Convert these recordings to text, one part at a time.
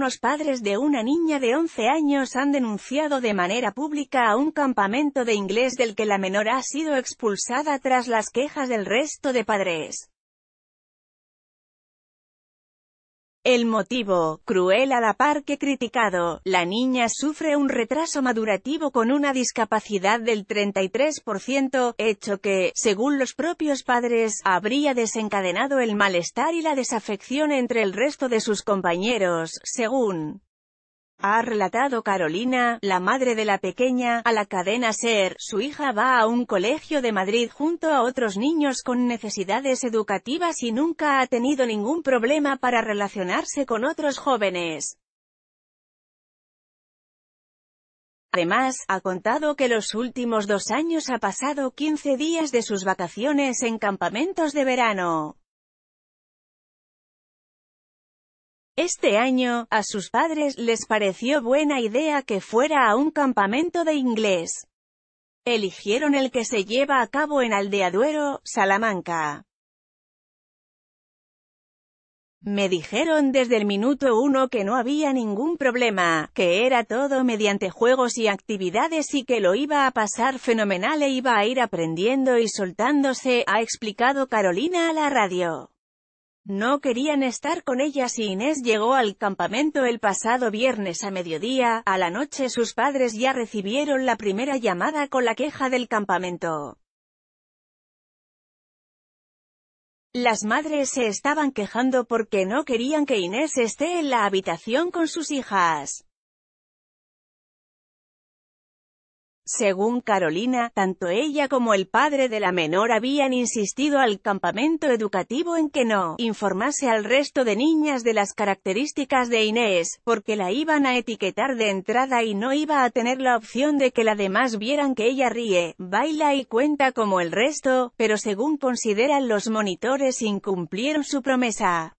unos padres de una niña de 11 años han denunciado de manera pública a un campamento de inglés del que la menor ha sido expulsada tras las quejas del resto de padres. El motivo, cruel a la par que criticado, la niña sufre un retraso madurativo con una discapacidad del 33%, hecho que, según los propios padres, habría desencadenado el malestar y la desafección entre el resto de sus compañeros, según ha relatado Carolina, la madre de la pequeña, a la cadena SER, su hija va a un colegio de Madrid junto a otros niños con necesidades educativas y nunca ha tenido ningún problema para relacionarse con otros jóvenes. Además, ha contado que los últimos dos años ha pasado 15 días de sus vacaciones en campamentos de verano. Este año, a sus padres les pareció buena idea que fuera a un campamento de inglés. Eligieron el que se lleva a cabo en Aldeaduero, Salamanca. Me dijeron desde el minuto uno que no había ningún problema, que era todo mediante juegos y actividades y que lo iba a pasar fenomenal e iba a ir aprendiendo y soltándose, ha explicado Carolina a la radio. No querían estar con ellas y Inés llegó al campamento el pasado viernes a mediodía, a la noche sus padres ya recibieron la primera llamada con la queja del campamento. Las madres se estaban quejando porque no querían que Inés esté en la habitación con sus hijas. Según Carolina, tanto ella como el padre de la menor habían insistido al campamento educativo en que no informase al resto de niñas de las características de Inés, porque la iban a etiquetar de entrada y no iba a tener la opción de que la demás vieran que ella ríe, baila y cuenta como el resto, pero según consideran los monitores incumplieron su promesa.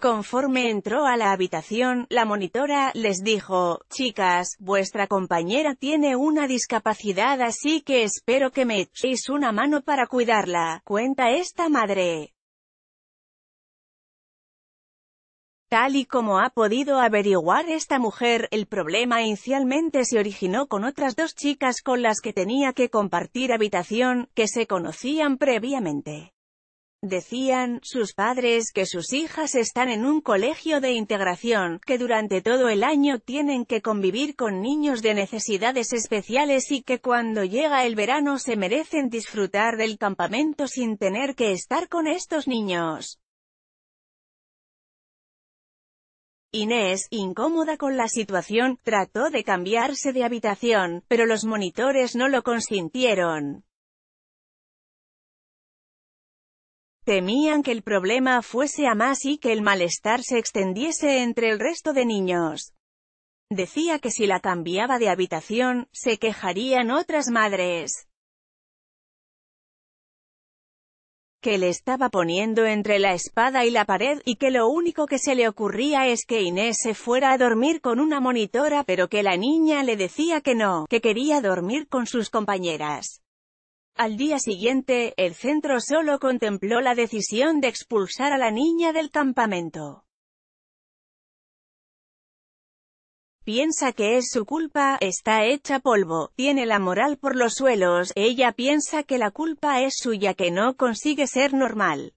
Conforme entró a la habitación, la monitora, les dijo, «Chicas, vuestra compañera tiene una discapacidad así que espero que me echéis una mano para cuidarla», cuenta esta madre. Tal y como ha podido averiguar esta mujer, el problema inicialmente se originó con otras dos chicas con las que tenía que compartir habitación, que se conocían previamente. Decían sus padres que sus hijas están en un colegio de integración, que durante todo el año tienen que convivir con niños de necesidades especiales y que cuando llega el verano se merecen disfrutar del campamento sin tener que estar con estos niños. Inés, incómoda con la situación, trató de cambiarse de habitación, pero los monitores no lo consintieron. Temían que el problema fuese a más y que el malestar se extendiese entre el resto de niños. Decía que si la cambiaba de habitación, se quejarían otras madres. que le estaba poniendo entre la espada y la pared, y que lo único que se le ocurría es que Inés se fuera a dormir con una monitora pero que la niña le decía que no, que quería dormir con sus compañeras. Al día siguiente, el centro solo contempló la decisión de expulsar a la niña del campamento. Piensa que es su culpa, está hecha polvo, tiene la moral por los suelos, ella piensa que la culpa es suya que no consigue ser normal.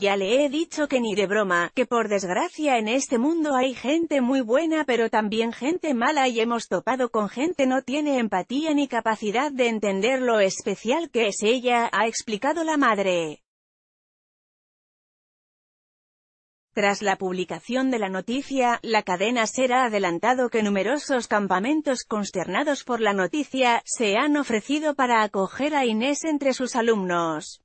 Ya le he dicho que ni de broma, que por desgracia en este mundo hay gente muy buena pero también gente mala y hemos topado con gente no tiene empatía ni capacidad de entender lo especial que es ella, ha explicado la madre. Tras la publicación de la noticia, la cadena SER ha adelantado que numerosos campamentos consternados por la noticia, se han ofrecido para acoger a Inés entre sus alumnos.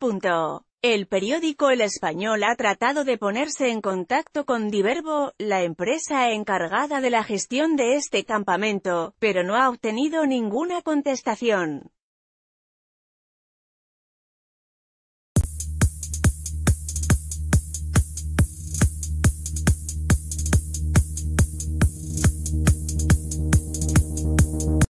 Punto. El periódico El Español ha tratado de ponerse en contacto con Diverbo, la empresa encargada de la gestión de este campamento, pero no ha obtenido ninguna contestación.